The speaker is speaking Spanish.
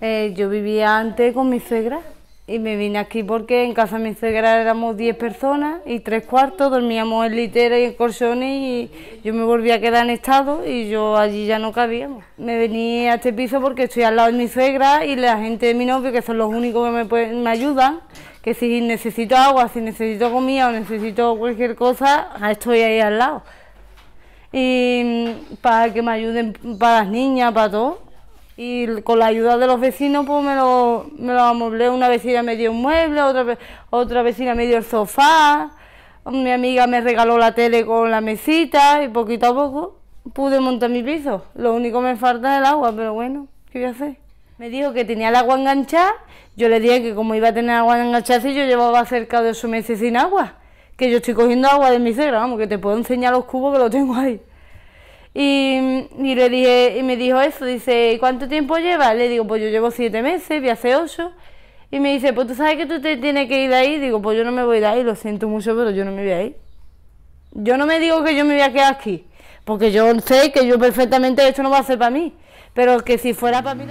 Eh, yo vivía antes con mi suegra y me vine aquí porque en casa de mi suegra éramos 10 personas y tres cuartos, dormíamos en litera y en colchones y yo me volví a quedar en estado y yo allí ya no cabíamos. Me venía a este piso porque estoy al lado de mi suegra y la gente de mi novio, que son los únicos que me, pueden, me ayudan, que si necesito agua, si necesito comida o necesito cualquier cosa, estoy ahí al lado. Y para que me ayuden para las niñas, para todo. Y con la ayuda de los vecinos, pues me lo, me amoblé Una vecina me dio un mueble, otra, otra vecina me dio el sofá, mi amiga me regaló la tele con la mesita y poquito a poco pude montar mi piso. Lo único que me falta es el agua, pero bueno, ¿qué voy a hacer? Me dijo que tenía el agua enganchada, yo le dije que como iba a tener agua enganchada, si yo llevaba cerca de su meses sin agua, que yo estoy cogiendo agua de mi cera... vamos, que te puedo enseñar los cubos que lo tengo ahí. Y, le dije, y me dijo eso, dice, ¿cuánto tiempo lleva? Le digo, pues yo llevo siete meses, voy a hacer ocho. Y me dice, pues tú sabes que tú te tienes que ir de ahí. Digo, pues yo no me voy de ahí, lo siento mucho, pero yo no me voy a ir. Yo no me digo que yo me voy a quedar aquí, porque yo sé que yo perfectamente esto no va a ser para mí, pero que si fuera para mí...